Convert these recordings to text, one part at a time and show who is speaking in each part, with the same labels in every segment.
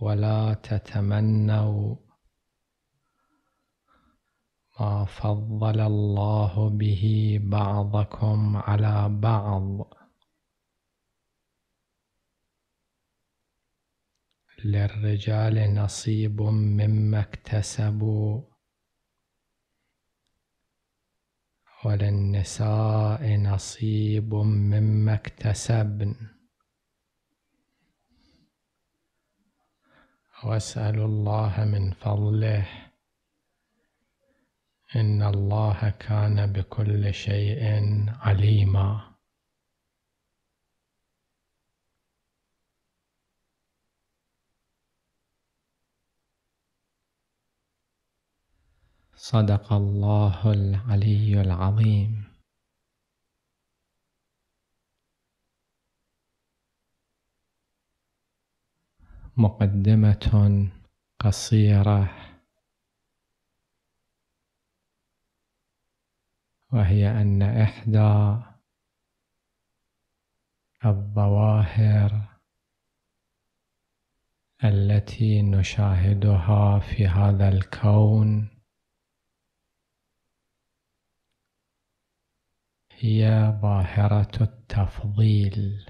Speaker 1: ولا تتمنوا ما فضل الله به بعضكم على بعض للرجال نصيب مما اكتسبوا وللنساء نصيب مما اكتسبن واسال الله من فضله ان الله كان بكل شيء عليما صدق الله العلي العظيم مقدمة قصيرة وهي أن إحدى الظواهر التي نشاهدها في هذا الكون هي ظاهرة التفضيل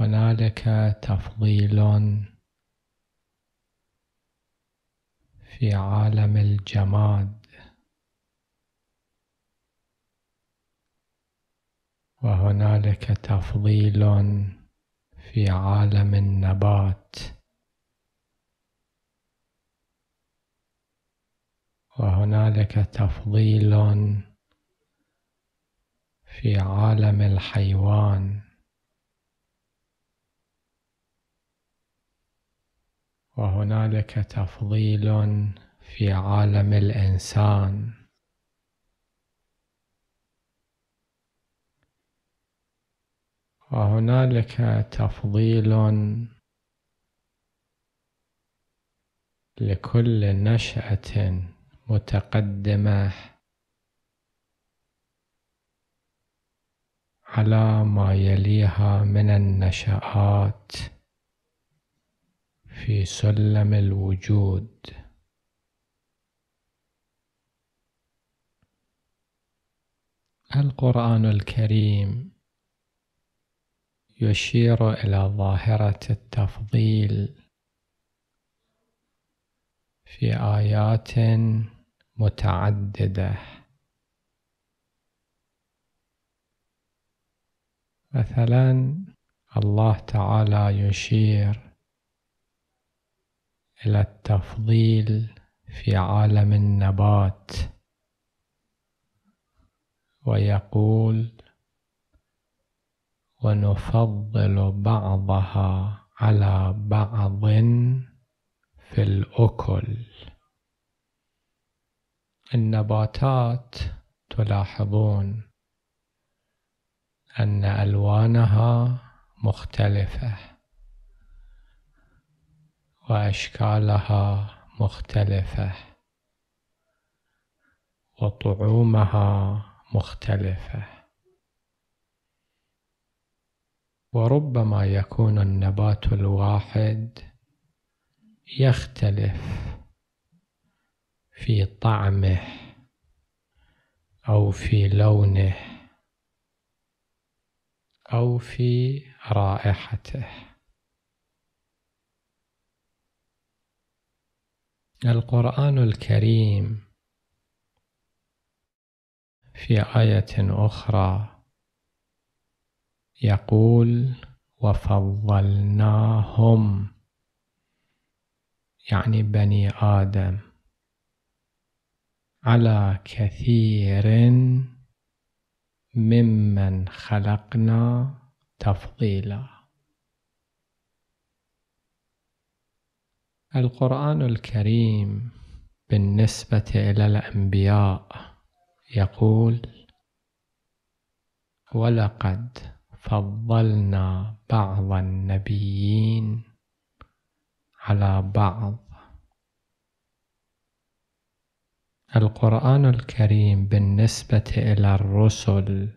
Speaker 1: هنالك تفضيل في عالم الجماد وهنالك تفضيل في عالم النبات وهنالك تفضيل في عالم الحيوان وهنالك تفضيل في عالم الانسان وهنالك تفضيل لكل نشأة متقدمة على ما يليها من النشآت في سلم الوجود القرآن الكريم يشير إلى ظاهرة التفضيل في آيات متعددة مثلا الله تعالى يشير إلى التفضيل في عالم النبات ويقول ونفضل بعضها على بعض في الأكل النباتات تلاحظون أن ألوانها مختلفة وأشكالها مختلفة وطعومها مختلفة وربما يكون النبات الواحد يختلف في طعمه أو في لونه أو في رائحته القرآن الكريم في آية أخرى يقول وفضلناهم يعني بني آدم على كثير ممن خلقنا تفضيلاً القرآن الكريم بالنسبة إلى الأنبياء يقول ولقد فضلنا بعض النبيين على بعض القرآن الكريم بالنسبة إلى الرسل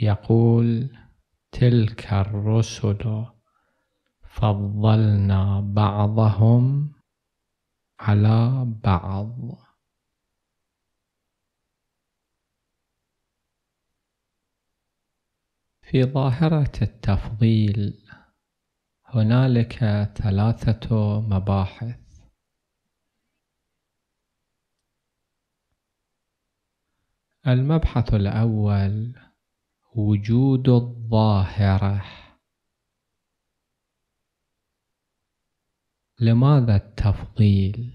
Speaker 1: يقول تلك الرسل فضلنا بعضهم على بعض في ظاهرة التفضيل هنالك ثلاثة مباحث المبحث الأول وجود الظاهرة لماذا التفضيل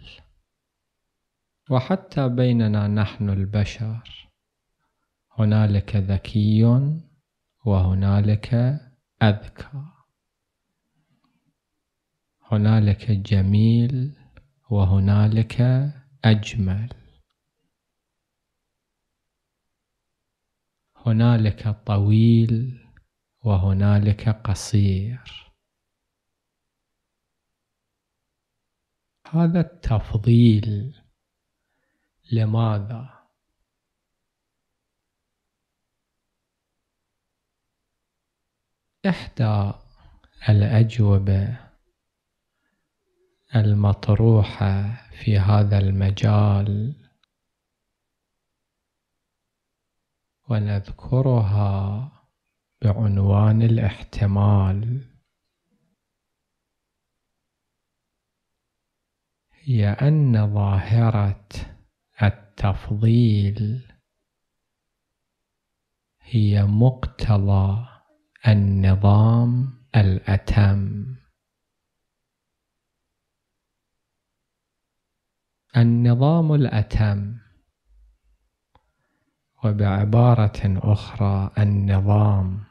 Speaker 1: وحتى بيننا نحن البشر هنالك ذكي وهنالك اذكى هنالك جميل وهنالك اجمل هنالك طويل وهنالك قصير هذا التفضيل لماذا احدى الاجوبه المطروحه في هذا المجال ونذكرها بعنوان الاحتمال هي أن ظاهرة التفضيل هي مقتضى النظام الأتم النظام الأتم وبعبارة أخرى النظام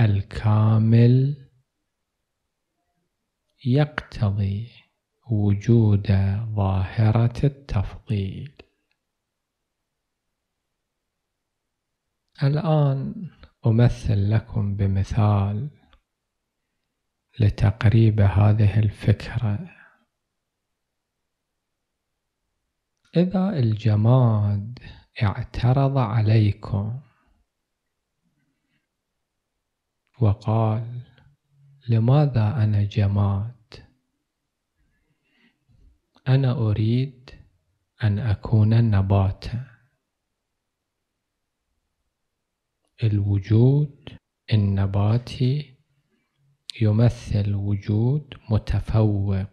Speaker 1: الكامل يقتضي وجود ظاهرة التفضيل الآن أمثل لكم بمثال لتقريب هذه الفكرة إذا الجماد اعترض عليكم وقال لماذا أنا جماد أنا أريد أن أكون نباتا الوجود النباتي يمثل وجود متفوق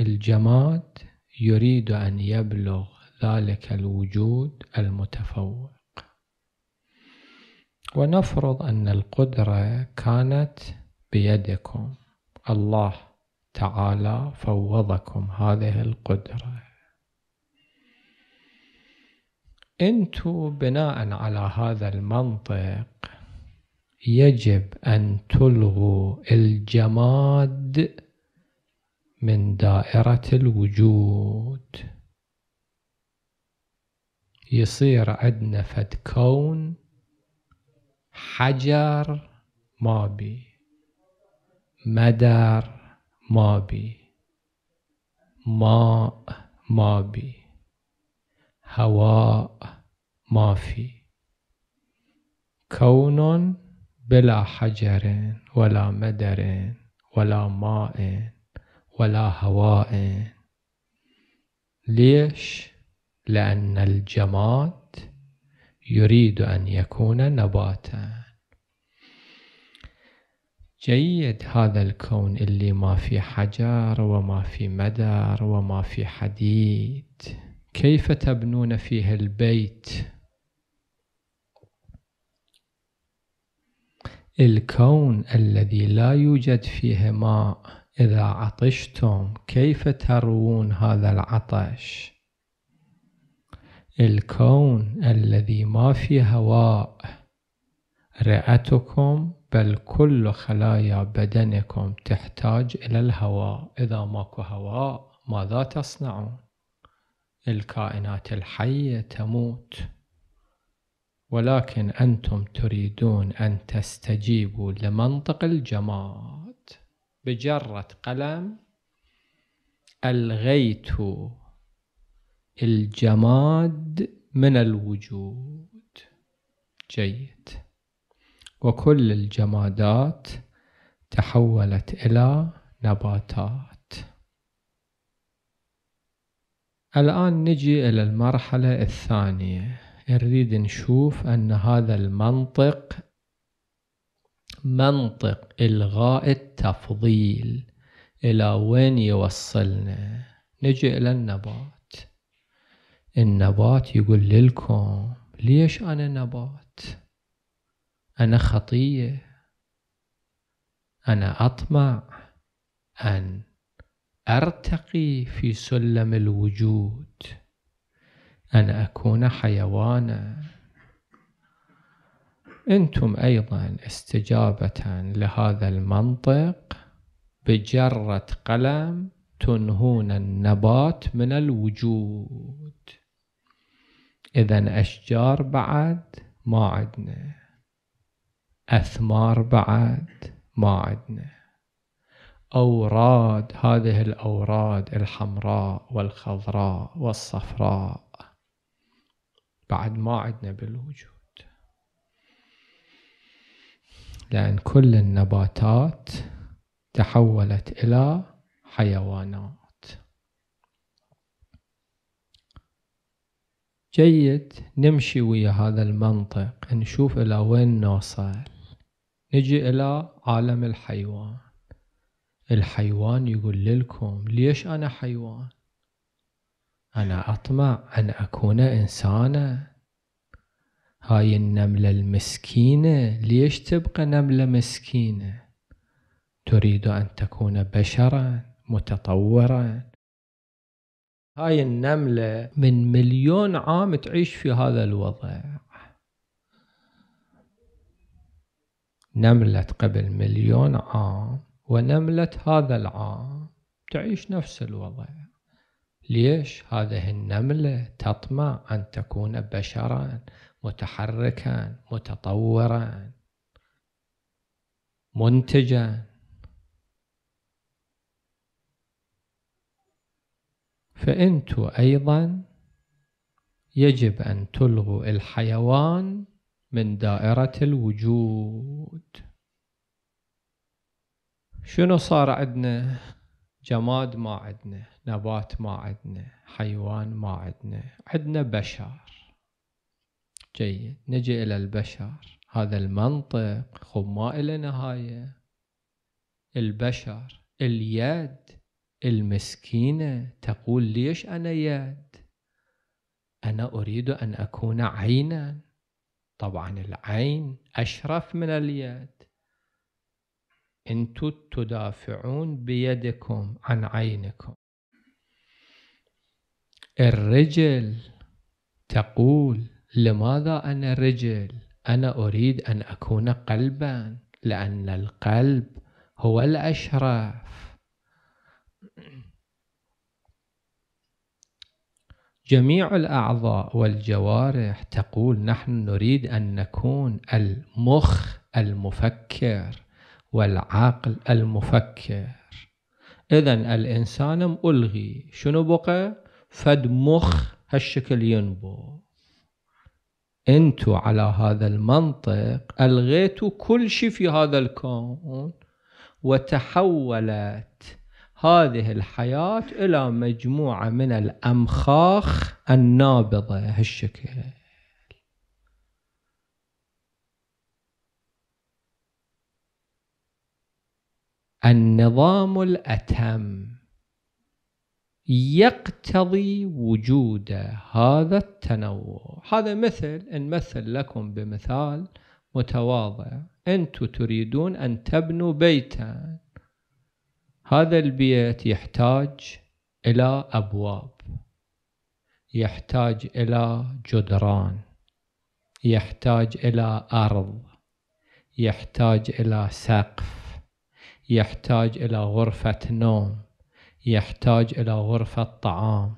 Speaker 1: الجماد يريد أن يبلغ ذلك الوجود المتفوق ونفرض أن القدرة كانت بيدكم الله تعالى فوضكم هذه القدرة انتو بناء على هذا المنطق يجب ان تلغوا الجماد من دائره الوجود يصير عندنا فد كون حجر ما بيه مدر مابي ماء مابي هواء مافي كون بلا حجر ولا مدر ولا ماء ولا هواء ليش لان الجماد يريد ان يكون نباتا جيد هذا الكون اللي ما في حجر وما في مدر وما في حديد كيف تبنون فيه البيت الكون الذي لا يوجد فيه ماء إذا عطشتم كيف تروون هذا العطش الكون الذي ما في هواء رئتكم بل كل خلايا بدنكم تحتاج إلى الهواء إذا ماكو هواء ماذا تصنعون الكائنات الحية تموت ولكن أنتم تريدون أن تستجيبوا لمنطق الجماد بجرة قلم ألغيت الجماد من الوجود جيد وكل الجمادات تحولت إلى نباتات الآن نجي إلى المرحلة الثانية نريد نشوف أن هذا المنطق منطق إلغاء التفضيل إلى وين يوصلنا نجي إلى النبات النبات يقول لكم ليش أنا نبات أنا خطية أنا أطمع أن أرتقي في سلم الوجود أن أكون حيوانا أنتم أيضا استجابة لهذا المنطق بجرة قلم تنهون النبات من الوجود إذا أشجار بعد ما عدنا أثمار بعد ما عندنا أوراد هذه الأوراد الحمراء والخضراء والصفراء بعد ما عندنا بالوجود لأن كل النباتات تحولت إلى حيوانات جيد نمشي ويا هذا المنطق نشوف إلى وين نوصل نجي إلى عالم الحيوان الحيوان يقول لكم ليش أنا حيوان أنا أطمع أن أكون إنسانا هاي النملة المسكينة ليش تبقى نملة مسكينة تريد أن تكون بشرا متطورا هاي النملة من مليون عام تعيش في هذا الوضع نملة قبل مليون عام ونملة هذا العام تعيش نفس الوضع ليش هذه النملة تطمع أن تكون بشرا متحركا متطورا منتجا فأنتوا أيضا يجب أن تلغوا الحيوان من دائرة الوجود شنو صار عندنا جماد ما عندنا نبات ما عندنا حيوان ما عندنا عندنا بشر جيد نجي إلى البشر هذا المنطق خب ما إلى نهاية البشر اليد المسكينة تقول ليش أنا يد أنا أريد أن أكون عينا طبعا العين أشرف من اليد أنتم تدافعون بيدكم عن عينكم الرجل تقول لماذا أنا رجل أنا أريد أن أكون قلبا لأن القلب هو الأشرف جميع الأعضاء والجوارح تقول نحن نريد أن نكون المخ المفكر والعقل المفكر إذا الإنسان ألغي شنو بقى فد مخ هالشكل ينبو أنتو على هذا المنطق ألغيتوا كل شيء في هذا الكون وتحولت هذه الحياة إلى مجموعة من الأمخاخ النابضة هالشكل النظام الأتم يقتضي وجود هذا التنوع هذا مثل نمثل لكم بمثال متواضع أنتم تريدون أن تبنوا بيتا هذا البيت يحتاج إلى أبواب يحتاج إلى جدران يحتاج إلى أرض يحتاج إلى سقف يحتاج إلى غرفة نوم يحتاج إلى غرفة طعام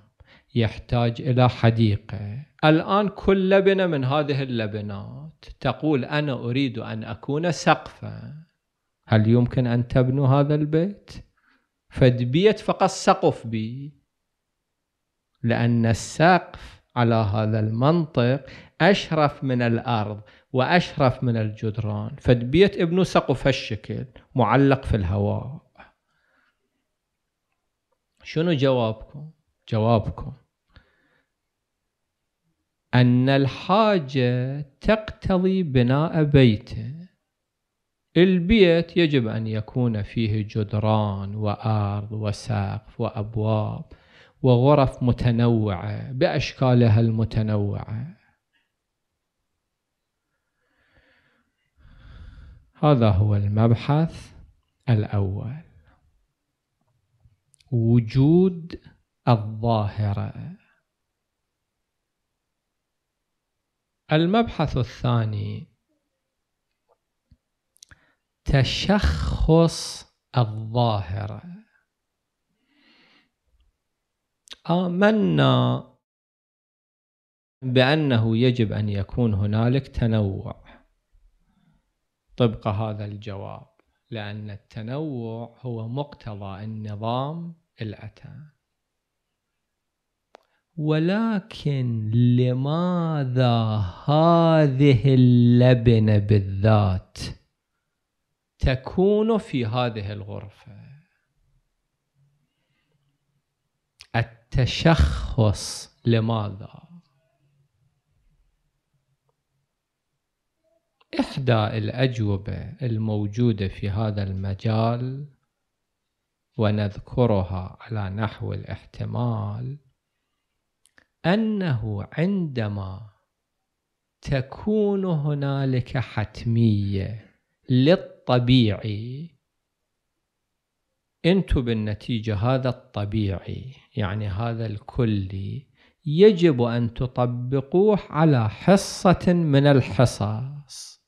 Speaker 1: يحتاج إلى حديقة الآن كل لبنة من هذه اللبنات تقول أنا أريد أن أكون سقفا هل يمكن أن تبنوا هذا البيت؟ فدبيت فقط سقف بي لأن السقف على هذا المنطق أشرف من الأرض وأشرف من الجدران فدبيت ابنه سقف هالشكل معلق في الهواء شنو جوابكم؟ جوابكم أن الحاجة تقتضي بناء بيته البيت يجب أن يكون فيه جدران وأرض وسقف وأبواب وغرف متنوعة بأشكالها المتنوعة هذا هو المبحث الأول وجود الظاهرة المبحث الثاني تشخص الظاهرة آمنا بأنه يجب أن يكون هنالك تنوع طبق هذا الجواب لأن التنوع هو مقتضى النظام الأتان ولكن لماذا هذه اللبنة بالذات؟ تكون في هذه الغرفة التشخص لماذا إحدى الأجوبة الموجودة في هذا المجال ونذكرها على نحو الاحتمال أنه عندما تكون هنالك حتمية للطبع الطبيعي انتم بالنتيجة هذا الطبيعي يعني هذا الكلي يجب أن تطبقوه على حصة من الحصص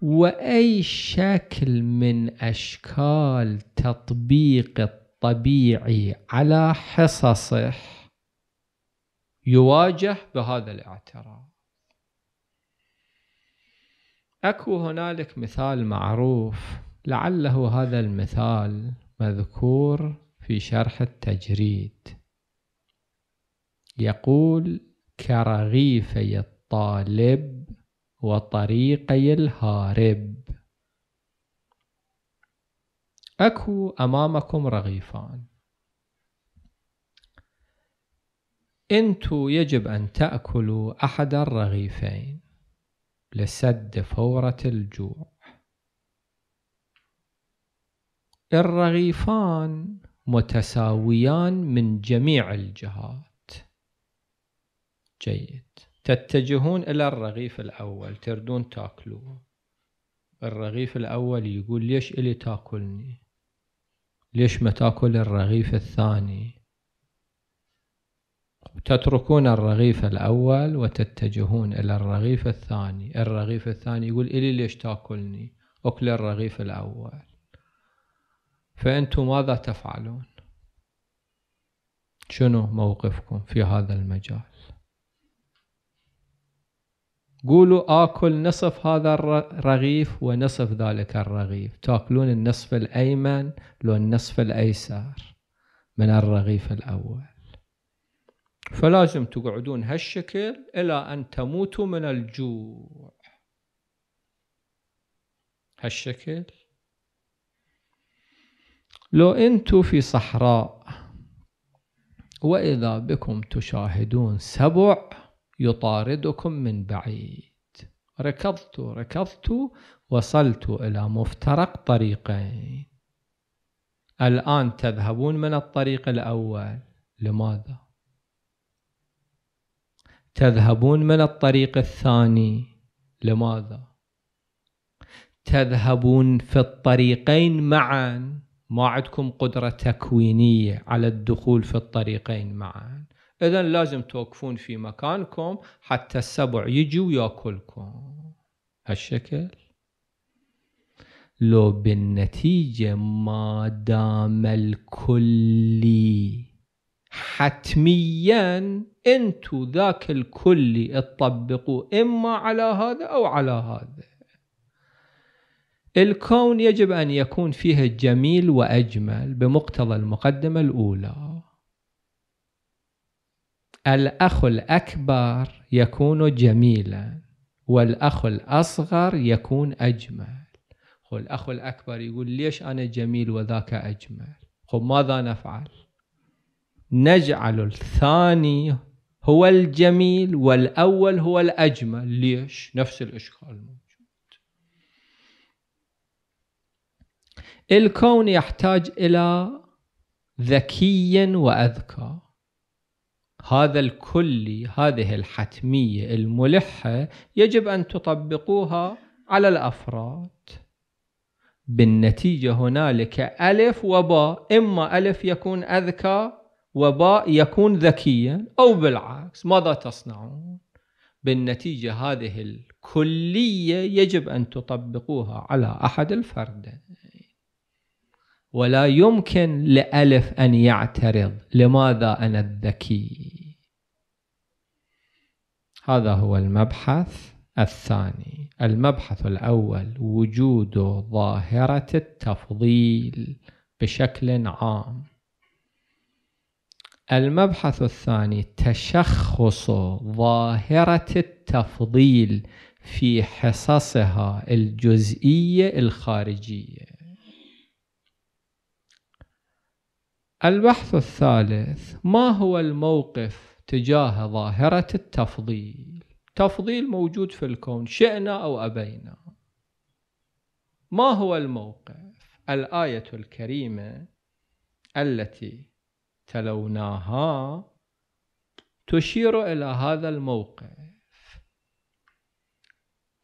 Speaker 1: وأي شكل من أشكال تطبيق طبيعي على حصصه يواجه بهذا الاعتراض اكو هنالك مثال معروف لعله هذا المثال مذكور في شرح التجريد يقول كرغيفي الطالب وطريقي الهارب أكو أمامكم رغيفان أنتو يجب أن تأكلوا أحد الرغيفين لسد فورة الجوع الرغيفان متساويان من جميع الجهات جيد تتجهون إلى الرغيف الأول تردون تاكلوه الرغيف الأول يقول ليش إلي تاكلني ليش ما تاكل الرغيف الثاني تتركون الرغيف الأول وتتجهون إلى الرغيف الثاني الرغيف الثاني يقول إلي ليش تاكلني أكل الرغيف الأول فأنتم ماذا تفعلون شنو موقفكم في هذا المجال قولوا آكل نصف هذا الرغيف ونصف ذلك الرغيف تأكلون النصف الأيمن لو النصف الأيسر من الرغيف الأول فلازم تقعدون هالشكل إلى أن تموتوا من الجوع هالشكل لو انتم في صحراء وإذا بكم تشاهدون سبع يطاردكم من بعيد ركضت ركضت وصلت إلى مفترق طريقين الآن تذهبون من الطريق الأول لماذا؟ تذهبون من الطريق الثاني لماذا؟ تذهبون في الطريقين معا ما عندكم قدرة تكوينية على الدخول في الطريقين معا اذا لازم توقفون في مكانكم حتى السبع يجي وياكلكم هالشكل لو بالنتيجة ما دام الكلي حتميا انتو ذاك الكلي تطبقوا اما على هذا او على هذا الكون يجب ان يكون فيه جميل واجمل بمقتضى المقدمة الاولى الأخ الأكبر يكون جميلا والأخ الأصغر يكون أجمل خو الأخ الأكبر يقول ليش أنا جميل وذاك أجمل خو ماذا نفعل نجعل الثاني هو الجميل والأول هو الأجمل ليش نفس الإشكال موجود الكون يحتاج إلى ذكي وأذكى هذا الكلي هذه الحتمية الملحة يجب أن تطبقوها على الأفراد بالنتيجة هنالك ألف وباء إما ألف يكون أذكى وباء يكون ذكيا أو بالعكس ماذا تصنعون بالنتيجة هذه الكلية يجب أن تطبقوها على أحد الفردين ولا يمكن لألف أن يعترض لماذا أنا الذكي هذا هو المبحث الثاني المبحث الأول وجود ظاهرة التفضيل بشكل عام المبحث الثاني تشخص ظاهرة التفضيل في حصصها الجزئية الخارجية البحث الثالث ما هو الموقف تجاه ظاهرة التفضيل تفضيل موجود في الكون شئنا أو أبينا ما هو الموقف الآية الكريمة التي تلوناها تشير إلى هذا الموقف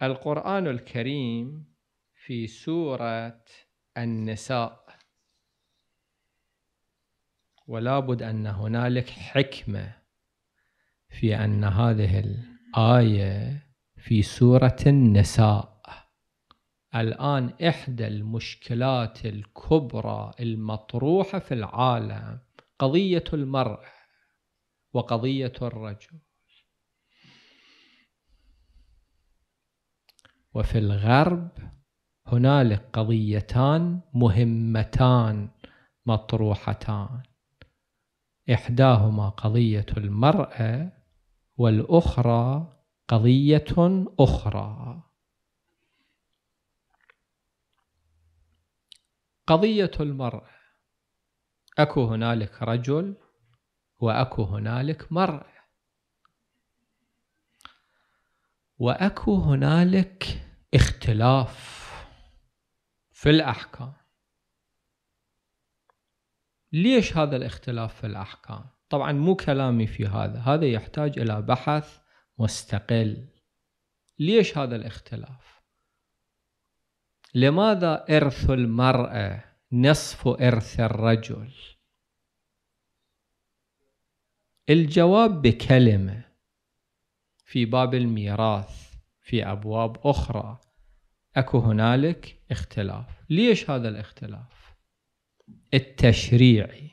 Speaker 1: القرآن الكريم في سورة النساء ولابد أن هنالك حكمة في أن هذه الآية في سورة النساء الآن إحدى المشكلات الكبرى المطروحة في العالم قضية المرأة وقضية الرجل وفي الغرب هنالك قضيتان مهمتان مطروحتان إحداهما قضية المرأة والأخرى قضية أخرى قضية المرأة أكو هنالك رجل وأكو هنالك مرأة وأكو هنالك اختلاف في الأحكام ليش هذا الاختلاف في الأحكام؟ طبعا مو كلامي في هذا هذا يحتاج إلى بحث مستقل ليش هذا الاختلاف؟ لماذا إرث المرأة نصف إرث الرجل؟ الجواب بكلمة في باب الميراث في أبواب أخرى أكو هنالك اختلاف ليش هذا الاختلاف؟ التشريعي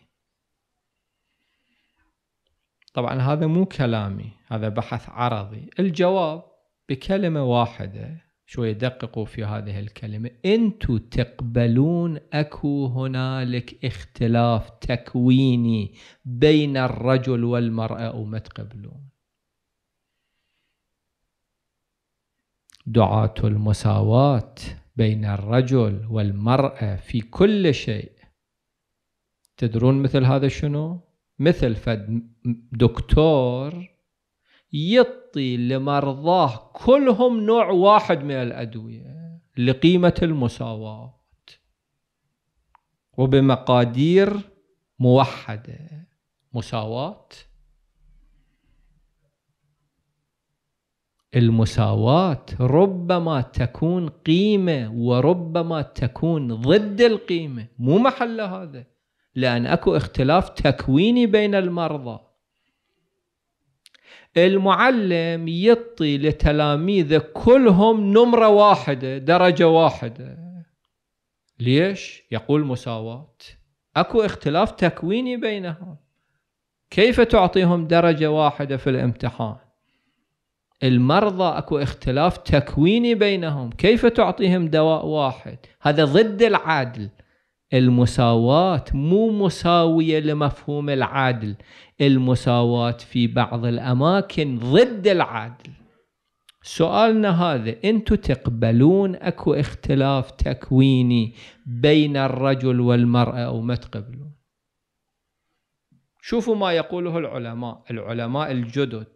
Speaker 1: طبعا هذا مو كلامي هذا بحث عرضي الجواب بكلمة واحدة شوية دققوا في هذه الكلمة انتو تقبلون اكو هنالك اختلاف تكويني بين الرجل والمرأة او ما تقبلون دعاة المساواة بين الرجل والمرأة في كل شيء تدرون مثل هذا شنو مثل فد دكتور يعطي لمرضاه كلهم نوع واحد من الأدوية لقيمة المساواة وبمقادير موحدة مساواة المساواة ربما تكون قيمة وربما تكون ضد القيمة مو محل هذا لأن أكو اختلاف تكويني بين المرضى المعلم يعطي لتلاميذه كلهم نمرة واحدة درجة واحدة ليش؟ يقول مساواة أكو اختلاف تكويني بينهم كيف تعطيهم درجة واحدة في الامتحان؟ المرضى أكو اختلاف تكويني بينهم كيف تعطيهم دواء واحد؟ هذا ضد العدل المساواة مو مساوية لمفهوم العدل المساواة في بعض الأماكن ضد العدل سؤالنا هذا انتم تقبلون اكو اختلاف تكويني بين الرجل والمرأة او ما تقبلون شوفوا ما يقوله العلماء العلماء الجدد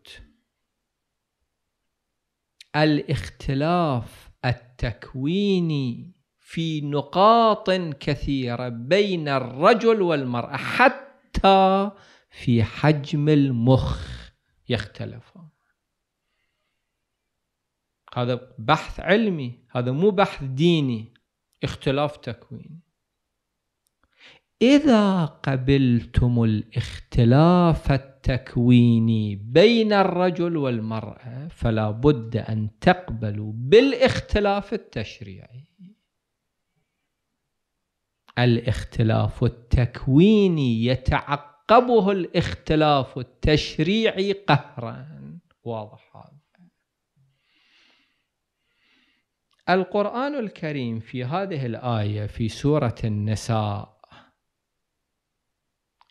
Speaker 1: الاختلاف التكويني في نقاط كثيرة بين الرجل والمرأة حتى في حجم المخ يختلفون هذا بحث علمي هذا مو بحث ديني اختلاف تكويني إذا قبلتم الاختلاف التكويني بين الرجل والمرأة فلا بد أن تقبلوا بالاختلاف التشريعي الاختلاف التكويني يتعقبه الاختلاف التشريعي قهرا واضح هذا القرآن الكريم في هذه الآية في سورة النساء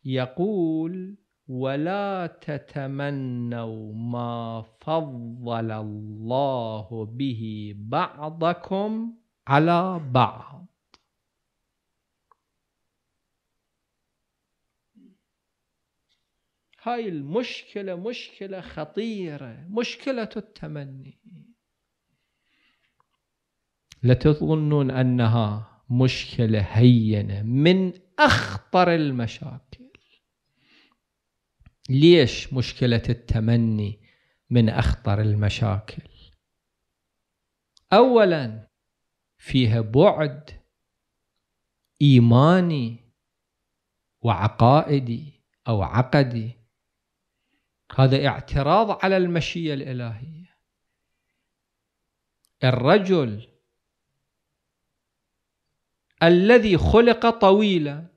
Speaker 1: يقول ولا تتمنوا ما فضل الله به بعضكم على بعض هاي المشكلة مشكلة خطيرة مشكلة التمني لا تظنون أنها مشكلة هينة من أخطر المشاكل ليش مشكلة التمني من أخطر المشاكل أولا فيها بعد إيماني وعقائدي أو عقدي هذا اعتراض على المشيه الإلهية الرجل الذي خلق طويلا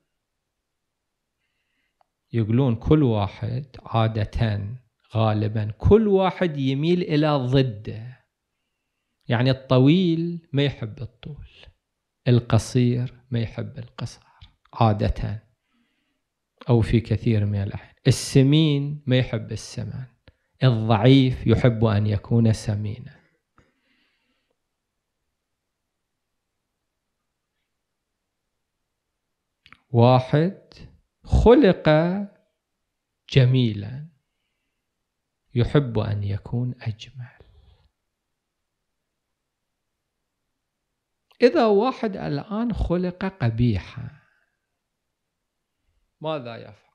Speaker 1: يقولون كل واحد عادة غالبا كل واحد يميل إلى ضده يعني الطويل ما يحب الطول القصير ما يحب القصر عادة أو في كثير من الأحيان السمين ما يحب السمان الضعيف يحب أن يكون سمينا واحد خلق جميلا يحب أن يكون أجمل إذا واحد الآن خلق قبيحا ماذا يفعل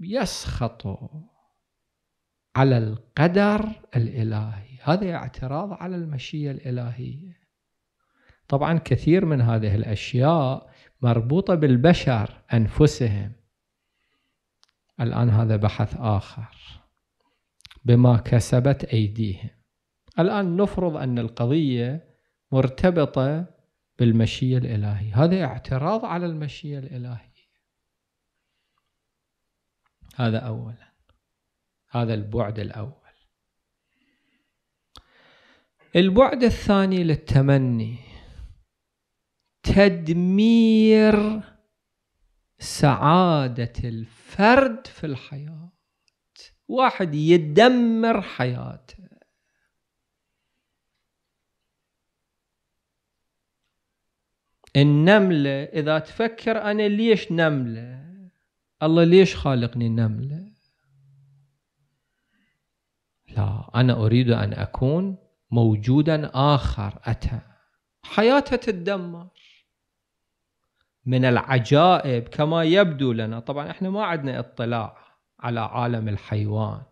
Speaker 1: يسخط على القدر الالهي هذا اعتراض على المشيئه الالهيه طبعا كثير من هذه الاشياء مربوطه بالبشر انفسهم الان هذا بحث اخر بما كسبت ايديهم الان نفرض ان القضيه مرتبطه بالمشيئه الالهيه هذا اعتراض على المشيئه الالهيه هذا أولا هذا البعد الأول البعد الثاني للتمني تدمير سعادة الفرد في الحياة واحد يدمر حياته النملة إذا تفكر أنا ليش نملة الله ليش خالقني نملة؟ لا أنا أريد أن أكون موجودا آخر أتى حياتها تدمر من العجائب كما يبدو لنا طبعا احنا ما عندنا اطلاع على عالم الحيوان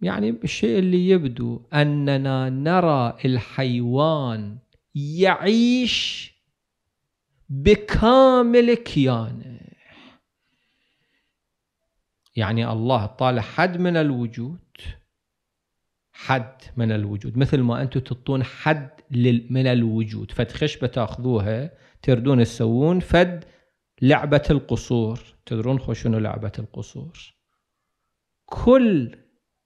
Speaker 1: يعني الشيء اللي يبدو أننا نرى الحيوان يعيش بكامل كيانه يعني الله طالع حد من الوجود حد من الوجود مثل ما انتم تطون حد من الوجود فد خشبه تاخذوها تردون تسوون فد لعبه القصور تدرون خو شنو لعبه القصور كل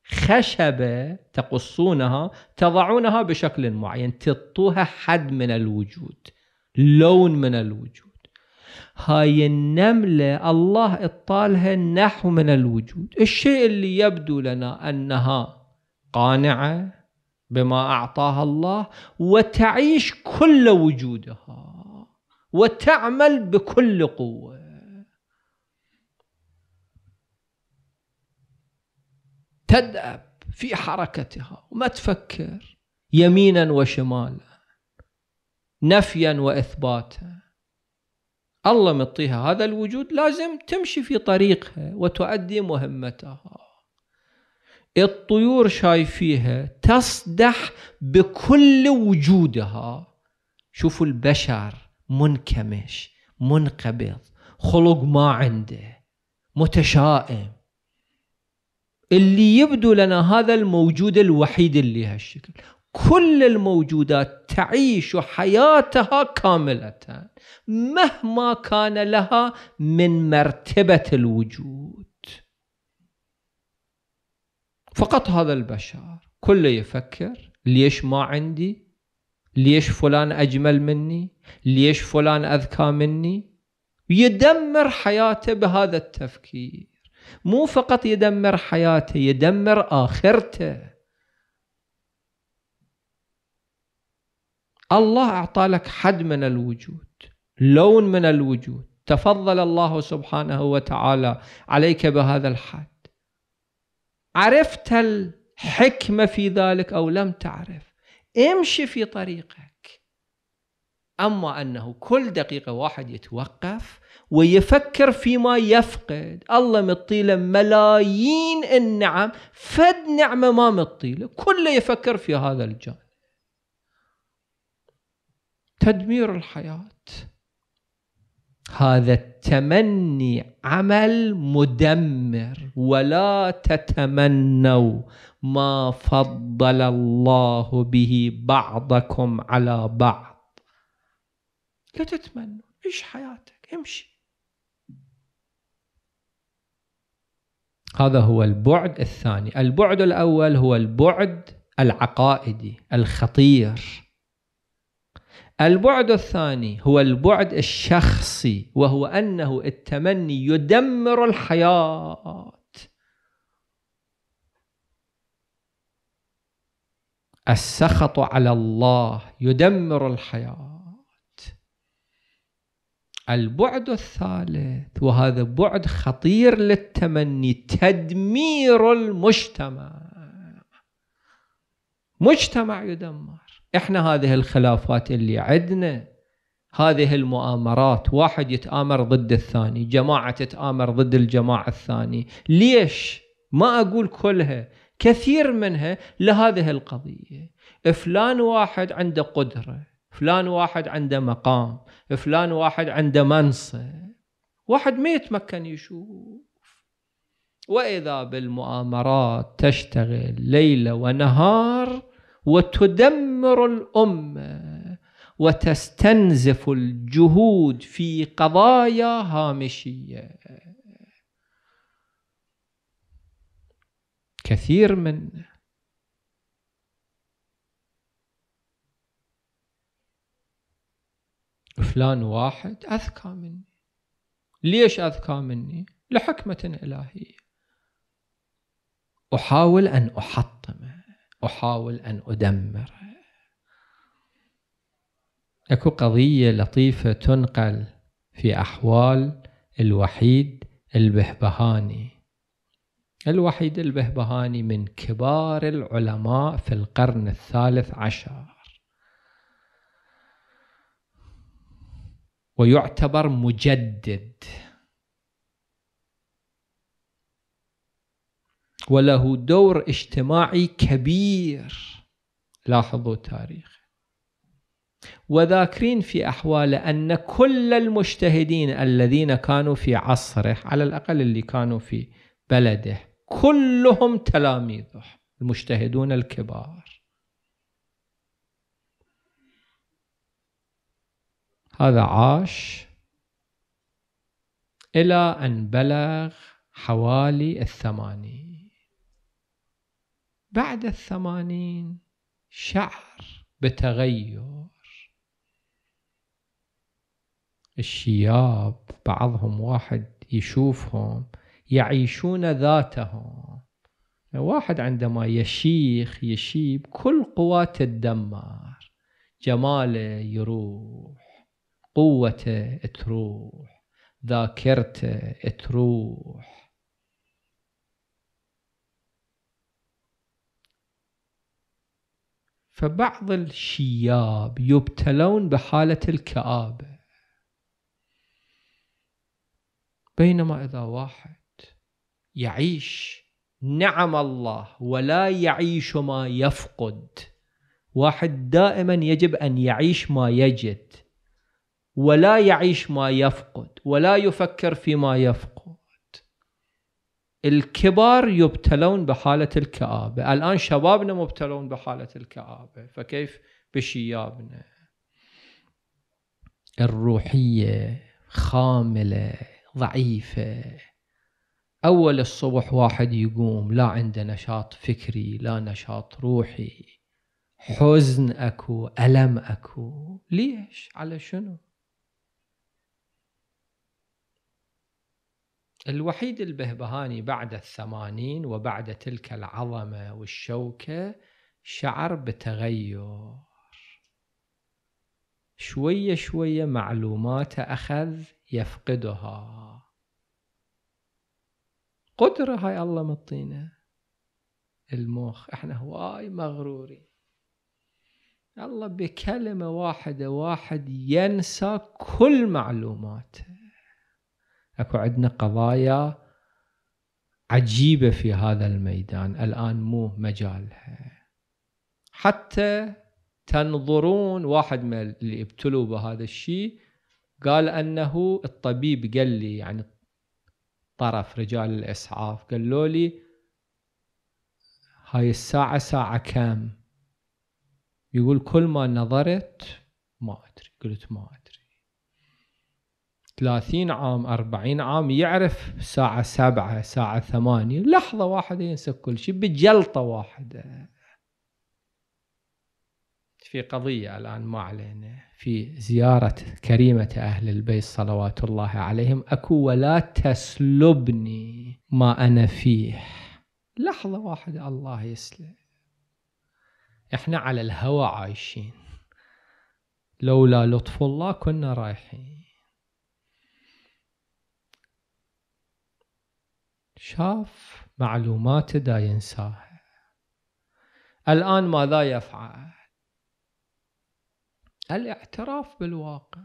Speaker 1: خشبه تقصونها تضعونها بشكل معين تطوها حد من الوجود لون من الوجود هاي النملة الله اطالها نحو من الوجود الشيء اللي يبدو لنا أنها قانعة بما أعطاها الله وتعيش كل وجودها وتعمل بكل قوة تدأب في حركتها وما تفكر يمينا وشمالا نفيا واثباتا الله مطيها هذا الوجود لازم تمشي في طريقها وتؤدي مهمتها الطيور شايفيها تصدح بكل وجودها شوفوا البشر منكمش منقبض خلق ما عنده متشائم اللي يبدو لنا هذا الموجود الوحيد اللي هالشكل كل الموجودات تعيش حياتها كاملة مهما كان لها من مرتبة الوجود فقط هذا البشر كله يفكر ليش ما عندي ليش فلان أجمل مني ليش فلان أذكى مني يدمر حياته بهذا التفكير مو فقط يدمر حياته يدمر آخرته الله أعطى لك حد من الوجود لون من الوجود تفضل الله سبحانه وتعالى عليك بهذا الحد عرفت الحكمة في ذلك أو لم تعرف امشي في طريقك أما أنه كل دقيقة واحد يتوقف ويفكر فيما يفقد الله مطيله ملايين النعم فد نعمة ما مطيله كله يفكر في هذا الجانب تدمير الحياه هذا التمني عمل مدمر ولا تتمنوا ما فضل الله به بعضكم على بعض لا تتمنوا عيش حياتك امشي هذا هو البعد الثاني البعد الأول هو البعد العقائدي الخطير البعد الثاني هو البعد الشخصي وهو انه التمني يدمر الحياه السخط على الله يدمر الحياه البعد الثالث وهذا بعد خطير للتمني تدمير المجتمع مجتمع يدمر احنا هذه الخلافات اللي عندنا هذه المؤامرات واحد يتآمر ضد الثاني جماعة تتآمر ضد الجماعة الثاني ليش ما أقول كلها كثير منها لهذه القضية فلان واحد عنده قدرة فلان واحد عنده مقام فلان واحد عنده منصب واحد ما يتمكن يشوف وإذا بالمؤامرات تشتغل ليل ونهار وتدمر الامه وتستنزف الجهود في قضايا هامشيه كثير من فلان واحد أذكى مني ليش أذكى مني لحكمة إلهية أحاول أن أحطمه أحاول أن أدمر أكو قضية لطيفة تنقل في أحوال الوحيد البهبهاني الوحيد البهبهاني من كبار العلماء في القرن الثالث عشر ويعتبر مجدد وله دور اجتماعي كبير لاحظوا تاريخه وذاكرين في أحواله أن كل المجتهدين الذين كانوا في عصره على الأقل اللي كانوا في بلده كلهم تلاميذه المجتهدون الكبار هذا عاش إلى أن بلغ حوالي الثمانين بعد الثمانين شعر بتغير الشياب بعضهم واحد يشوفهم يعيشون ذاتهم واحد عندما يشيخ يشيب كل قوات تدمر جماله يروح قوته تروح ذاكرته تروح فبعض الشياب يبتلون بحالة الكآبة بينما إذا واحد يعيش نعم الله ولا يعيش ما يفقد واحد دائما يجب أن يعيش ما يجد ولا يعيش ما يفقد ولا يفكر فيما يفقد الكبار يبتلون بحالة الكآبة الآن شبابنا مبتلون بحالة الكآبة فكيف بشيابنا الروحية خاملة ضعيفة أول الصبح واحد يقوم لا عنده نشاط فكري لا نشاط روحي حزن أكو ألم أكو ليش على شنو الوحيد البهبهاني بعد الثمانين وبعد تلك العظمة والشوكة شعر بتغير شوية شوية معلوماته أخذ يفقدها قدرة هاي الله مطينا المخ احنا هواي مغرورين الله بكلمة واحدة واحد ينسى كل معلوماته اكو عندنا قضايا عجيبة في هذا الميدان الآن مو مجالها حتى تنظرون واحد من اللي ابتلوا بهذا الشيء قال أنه الطبيب قال لي يعني طرف رجال الإسعاف قالوا لي هاي الساعة ساعة كام يقول كل ما نظرت ما أدري قلت ما أدري 30 عام 40 عام يعرف ساعة سبعة ساعة ثمانية لحظة واحدة ينسى كل شيء بجلطة واحدة في قضية الآن ما علينا في زيارة كريمة أهل البيت صلوات الله عليهم أكو ولا تسلبني ما أنا فيه لحظة واحدة الله يسلم احنا على الهوى عايشين لولا لطف الله كنا رايحين شاف معلومات دا ينساها الآن ماذا يفعل الاعتراف بالواقع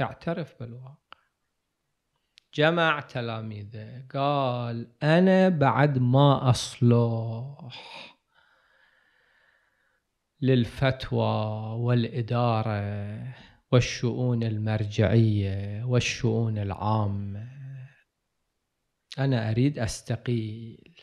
Speaker 1: اعترف بالواقع جمع تلاميذه قال أنا بعد ما أصلح للفتوى والإدارة والشؤون المرجعية والشؤون العامة أنا أريد أستقيل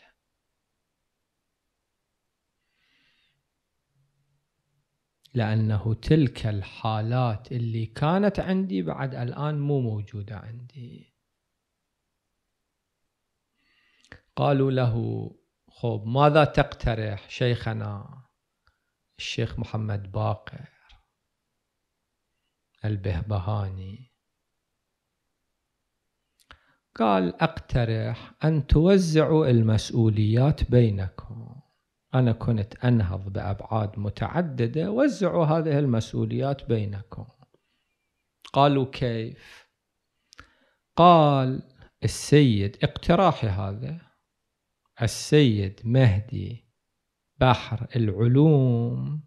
Speaker 1: لأنه تلك الحالات اللي كانت عندي بعد الآن مو موجودة عندي قالوا له خب ماذا تقترح شيخنا الشيخ محمد باقر البهبهاني قال أقترح أن توزعوا المسؤوليات بينكم أنا كنت أنهض بأبعاد متعددة وزعوا هذه المسؤوليات بينكم قالوا كيف قال السيد اقتراحي هذا السيد مهدي بحر العلوم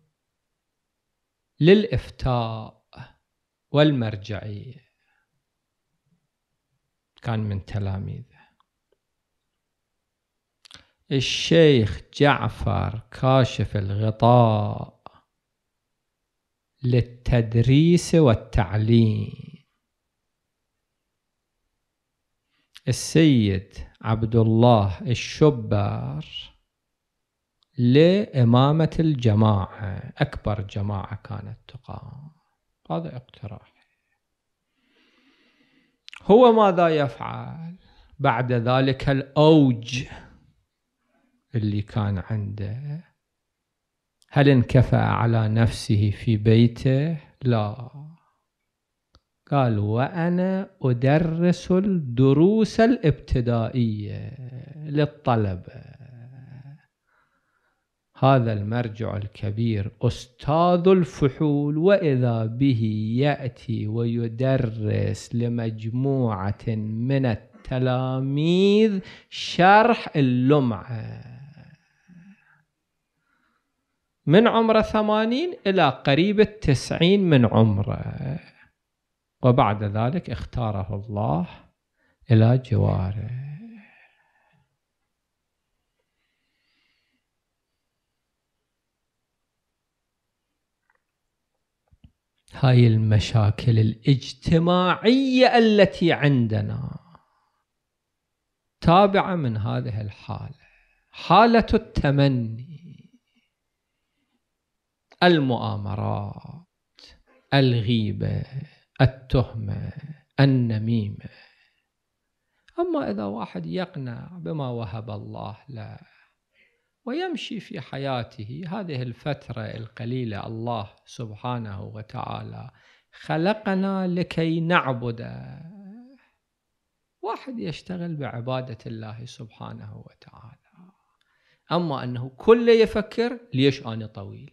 Speaker 1: للإفتاء والمرجعية كان من تلاميذه الشيخ جعفر كاشف الغطاء للتدريس والتعليم السيد عبد الله الشبر لإمامة الجماعة أكبر جماعة كانت تقام هذا اقتراح هو ماذا يفعل بعد ذلك الأوج اللي كان عنده هل انكفأ على نفسه في بيته لا قال وأنا أدرس الدروس الابتدائية للطلبة هذا المرجع الكبير أستاذ الفحول وإذا به يأتي ويدرس لمجموعة من التلاميذ شرح اللمعة من عمره ثمانين إلى قريب التسعين من عمره وبعد ذلك اختاره الله إلى جواره هاي المشاكل الاجتماعية التي عندنا تابعة من هذه الحالة حالة التمني المؤامرات الغيبة التهمة النميمة أما إذا واحد يقنع بما وهب الله له ويمشي في حياته هذه الفترة القليلة الله سبحانه وتعالى خلقنا لكي نعبده واحد يشتغل بعبادة الله سبحانه وتعالى أما أنه كل يفكر ليش أنا طويل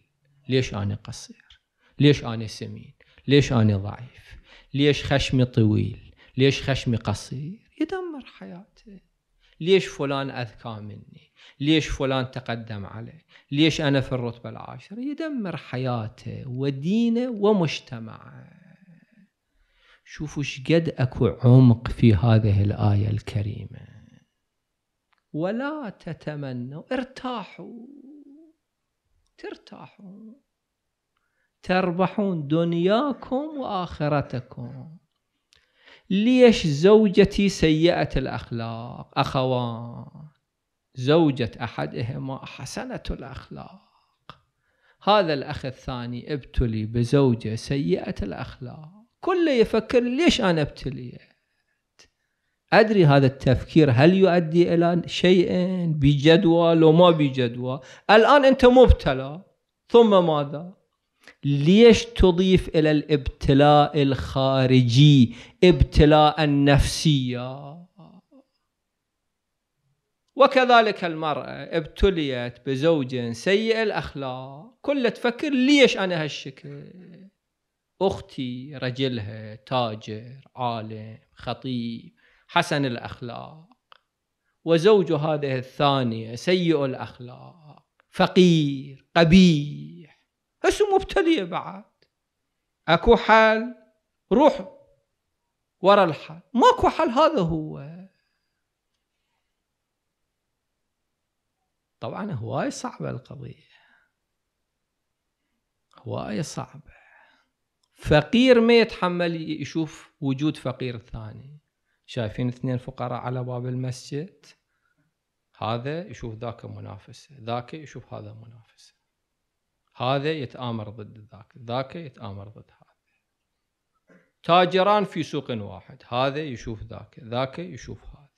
Speaker 1: ليش أنا قصير ليش أنا سمين ليش أنا ضعيف ليش خشمي طويل ليش خشمي قصير يدمر حياته ليش فلان اذكى مني ليش فلان تقدم عليه ليش انا في الرتبه العاشره يدمر حياته ودينه ومجتمعه شوفوا شقد اكو عمق في هذه الايه الكريمه ولا تتمنوا ارتاحوا ترتاحوا تربحون دنياكم واخرتكم ليش زوجتي سيئة الأخلاق أخوان زوجة أحدهما حسنة الأخلاق هذا الأخ الثاني ابتلي بزوجة سيئة الأخلاق كله يفكر ليش أنا ابتليت أدري هذا التفكير هل يؤدي إلى شيء بجدوى لو ما بجدوى الآن أنت مبتلى ثم ماذا ليش تضيف الى الابتلاء الخارجي ابتلاء نفسيا وكذلك المرأة ابتليت بزوج سيء الأخلاق كل تفكر ليش أنا هالشكل أختي رجلها تاجر عالم خطيب حسن الأخلاق وزوج هذه الثانية سيء الأخلاق فقير قبيل هسه مبتلية بعد اكو حل روح ورا الحل ماكو حل هذا هو طبعا هواي صعبة القضية هواي صعبة فقير ما يتحمل يشوف وجود فقير ثاني شايفين اثنين فقراء على باب المسجد هذا يشوف ذاك منافسة ذاك يشوف هذا منافسة هذا يتآمر ضد ذاك ذاك يتآمر ضد هذا تاجران في سوق واحد هذا يشوف ذاك ذاك يشوف هذا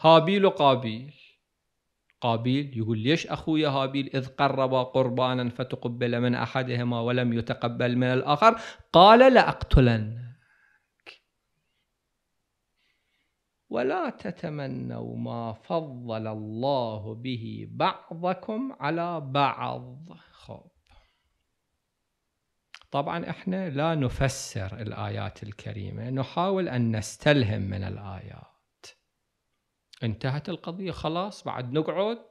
Speaker 1: هابيل وقابيل قابيل يقول ليش أخوي هابيل إذ قربا قربانا فتقبل من أحدهما ولم يتقبل من الآخر قال لأقتلن ولا تتمنوا ما فضل الله به بعضكم على بعض خب طبعا احنا لا نفسر الآيات الكريمة نحاول أن نستلهم من الآيات انتهت القضية خلاص بعد نقعد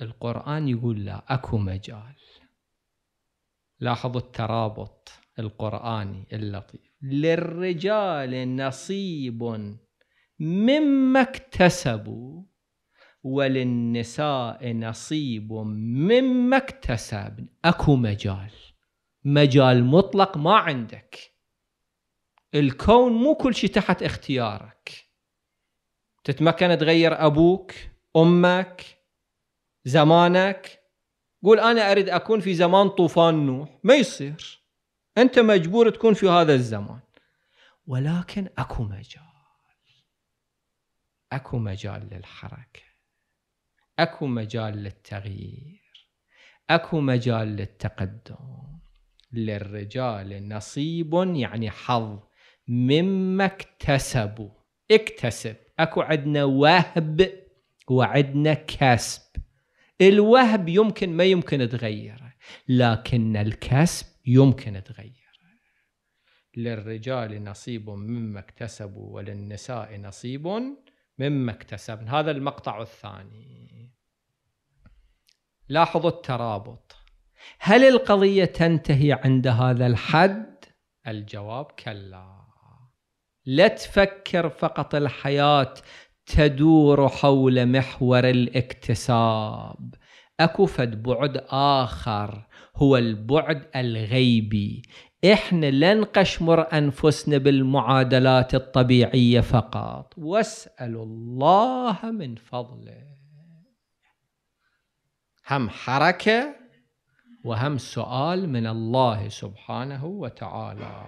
Speaker 1: القرآن يقول لا أكو مجال لاحظوا الترابط القرآني اللطيف للرجال نصيب مما اكتسبوا وللنساء نصيب مما اكتسبن اكو مجال مجال مطلق ما عندك الكون مو كل شيء تحت اختيارك تتمكن تغير ابوك امك زمانك قول انا اريد اكون في زمان طوفان نوح ما يصير انت مجبور تكون في هذا الزمان ولكن اكو مجال اكو مجال للحركه اكو مجال للتغيير اكو مجال للتقدم للرجال نصيب يعني حظ مما اكتسبوا اكتسب اكو عندنا وهب وعندنا كسب الوهب يمكن ما يمكن تغيره لكن الكسب يمكن تغير للرجال نصيب مما اكتسبوا وللنساء نصيب مما اكتسبن هذا المقطع الثاني لاحظوا الترابط هل القضية تنتهي عند هذا الحد؟ الجواب كلا لا تفكر فقط الحياة تدور حول محور الاكتساب أكو فد بعد آخر هو البعد الغيبي احنا لا نقشمر انفسنا بالمعادلات الطبيعيه فقط واسال الله من فضله هم حركه وهم سؤال من الله سبحانه وتعالى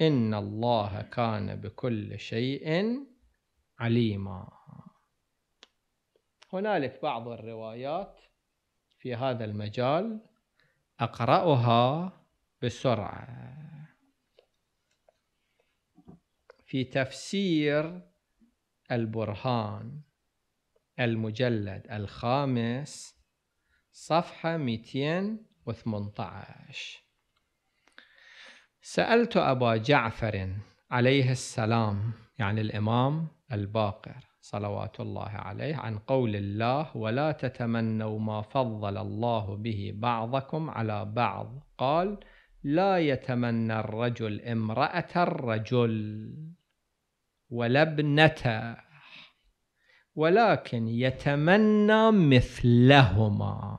Speaker 1: ان الله كان بكل شيء عليما هنالك بعض الروايات في هذا المجال أقرأها بسرعة في تفسير البرهان المجلد الخامس صفحة 218 سألت أبا جعفر عليه السلام يعني الإمام الباقر صلوات الله عليه عن قول الله ولا تتمنوا ما فضل الله به بعضكم على بعض قال لا يتمنى الرجل امرأة الرجل ولا ابنته ولكن يتمنى مثلهما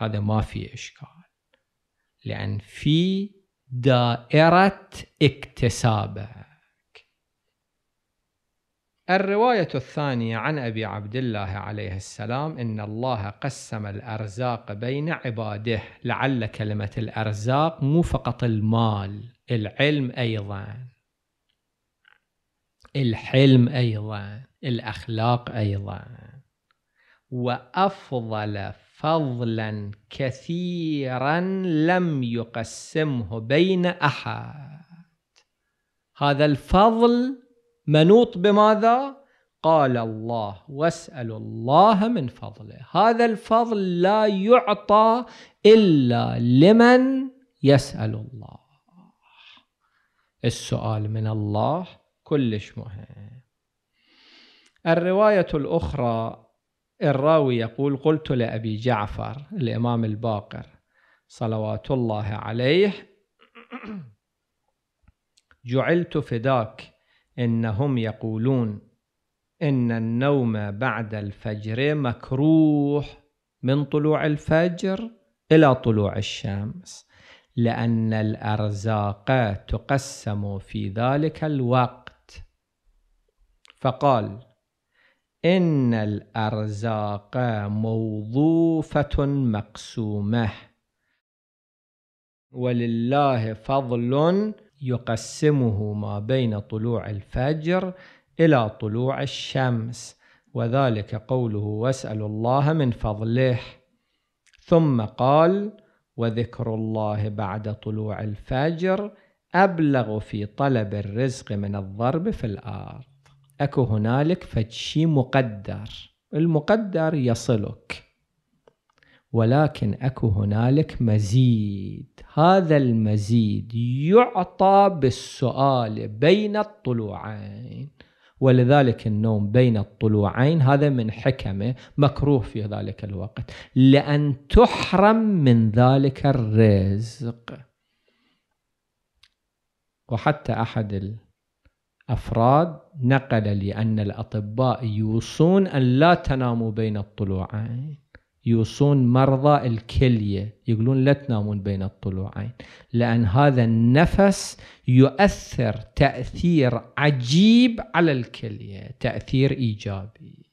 Speaker 1: هذا ما في إشكال لأن في دائرة اكتسابه الرواية الثانية عن أبي عبد الله عليه السلام إن الله قسم الأرزاق بين عباده لعل كلمة الأرزاق مو فقط المال العلم أيضا الحلم أيضا الأخلاق أيضا وأفضل فضلا كثيرا لم يقسمه بين أحد هذا الفضل منوط بماذا؟ قال الله واسألوا الله من فضله هذا الفضل لا يعطى إلا لمن يسأل الله السؤال من الله كلش مهم الرواية الأخرى الراوي يقول قلت لأبي جعفر الإمام الباقر صلوات الله عليه جعلت فداك انهم يقولون ان النوم بعد الفجر مكروح من طلوع الفجر الى طلوع الشمس لان الارزاق تقسم في ذلك الوقت فقال ان الارزاق موظوفه مقسومه ولله فضل يقسمه ما بين طلوع الفجر إلى طلوع الشمس وذلك قوله واسأل الله من فضله ثم قال وذكر الله بعد طلوع الفجر أبلغ في طلب الرزق من الضرب في الأرض أكو هنالك فد مقدر المقدر يصلك ولكن اكو هنالك مزيد هذا المزيد يعطى بالسؤال بين الطلوعين ولذلك النوم بين الطلوعين هذا من حكمه مكروه في ذلك الوقت لأن تحرم من ذلك الرزق وحتى أحد الأفراد نقل لي أن الأطباء يوصون أن لا تناموا بين الطلوعين يوصون مرضى الكلية يقولون لا تنامون بين الطلوعين لأن هذا النفس يؤثر تأثير عجيب على الكلية تأثير إيجابي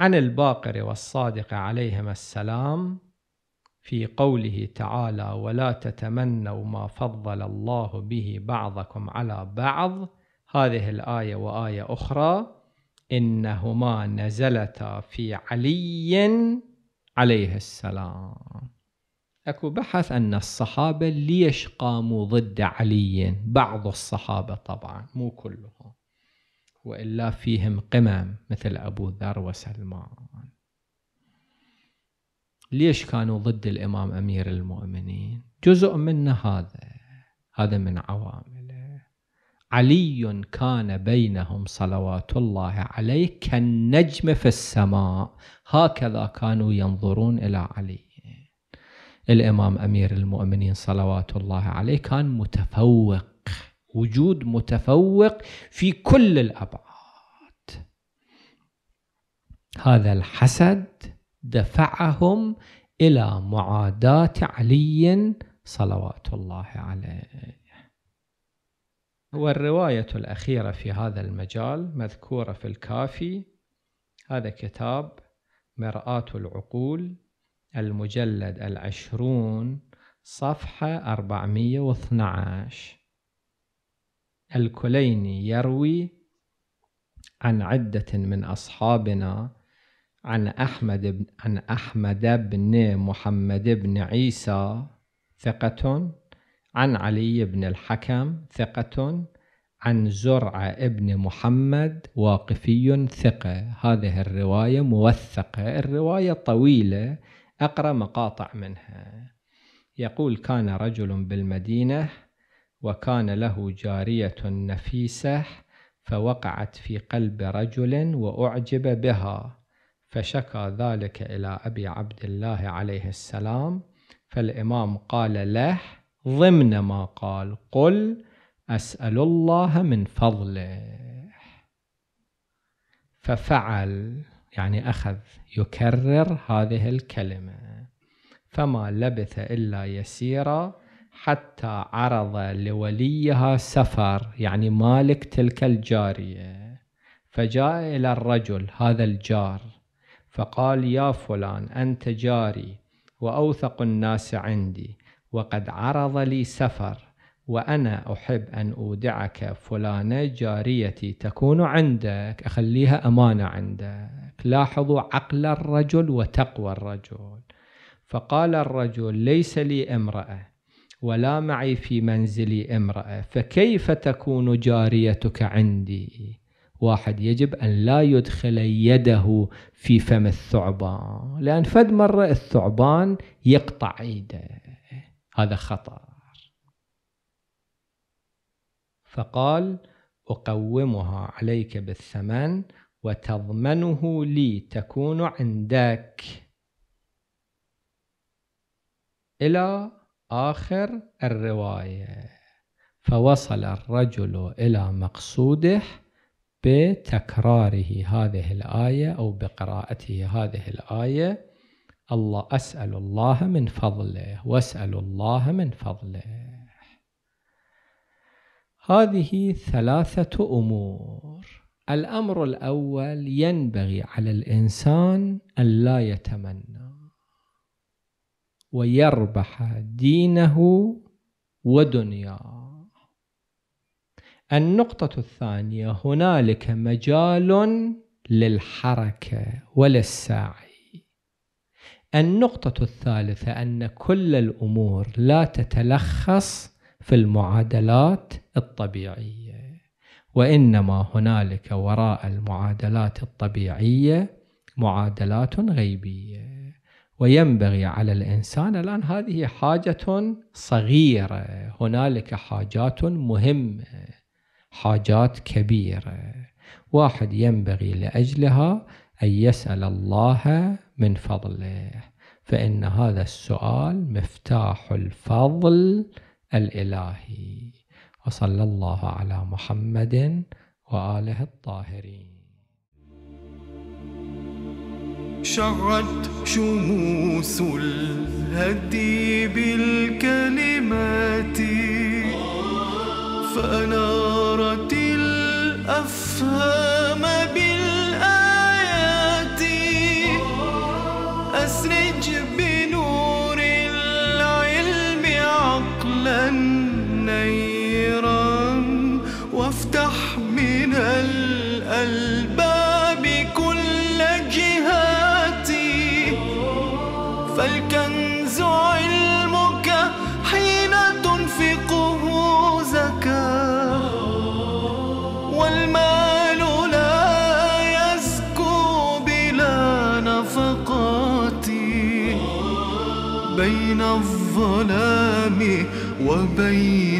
Speaker 1: عن الباقر والصادق عليهما السلام في قوله تعالى ولا تتمنوا ما فضل الله به بعضكم على بعض هذه الآية وآية أخرى إنهما نزلتا في علي عليه السلام اكو بحث ان الصحابه ليش قاموا ضد علي بعض الصحابه طبعا مو كلهم والا فيهم قمم مثل ابو ذر وسلمان ليش كانوا ضد الامام امير المؤمنين جزء منه هذا هذا من عوامل علي كان بينهم صلوات الله عليه كالنجم في السماء هكذا كانوا ينظرون إلى علي الإمام أمير المؤمنين صلوات الله عليه كان متفوق وجود متفوق في كل الأبعاد هذا الحسد دفعهم إلى معاداة علي صلوات الله عليه والرواية الأخيرة في هذا المجال مذكورة في الكافي هذا كتاب مرآة العقول المجلد العشرون صفحة 412 الكليني يروي عن عدة من أصحابنا عن أحمد بن عن أحمد بن محمد بن عيسى ثقة عن علي بن الحكم ثقة عن زرعة ابن محمد واقفي ثقة هذه الرواية موثقة الرواية طويلة أقرأ مقاطع منها يقول كان رجل بالمدينة وكان له جارية نفيسة فوقعت في قلب رجل وأعجب بها فشكى ذلك إلى أبي عبد الله عليه السلام فالإمام قال له ضمن ما قال قل أسأل الله من فضله ففعل يعني أخذ يكرر هذه الكلمة فما لبث إلا يسيرا حتى عرض لوليها سفر يعني مالك تلك الجارية فجاء إلى الرجل هذا الجار فقال يا فلان أنت جاري وأوثق الناس عندي وقد عرض لي سفر وأنا أحب أن أودعك فلانة جاريتي تكون عندك أخليها أمانة عندك لاحظوا عقل الرجل وتقوى الرجل فقال الرجل ليس لي امرأة ولا معي في منزلي امرأة فكيف تكون جاريتك عندي واحد يجب أن لا يدخل يده في فم الثعبان لأن فد مرة الثعبان يقطع إيده هذا خطر فقال أقومها عليك بالثمن وتضمنه لي تكون عندك إلى آخر الرواية فوصل الرجل إلى مقصوده بتكراره هذه الآية أو بقراءته هذه الآية الله أسأل الله من فضله وأسأل الله من فضله هذه ثلاثة أمور الأمر الأول ينبغي على الإنسان أن لا يتمنى ويربح دينه ودنياه النقطة الثانية هنالك مجال للحركة وللسعي النقطة الثالثة أن كل الأمور لا تتلخص في المعادلات الطبيعية وإنما هنالك وراء المعادلات الطبيعية معادلات غيبية وينبغي على الإنسان الآن هذه حاجة صغيرة هنالك حاجات مهمة حاجات كبيرة واحد ينبغي لأجلها أن يسأل الله من فضله فإن هذا السؤال مفتاح الفضل الإلهي وصلى الله على محمد وآله الطاهرين
Speaker 2: شعت شموس الهدي بالكلمات فأنارت الأفهام بالكلمات A asleep. 我背。